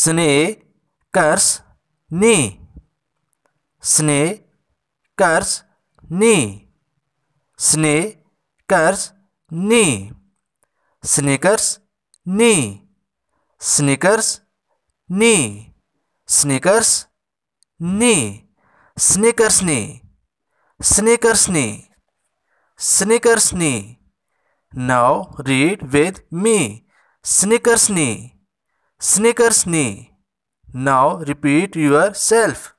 Sneakers knee Snickers ने कर्स ने Snickers knee Snickers knee Snickers knee Snickers knee Snickers knee Snickers knee now read with me Snickers knee Snickers knee. Now repeat yourself.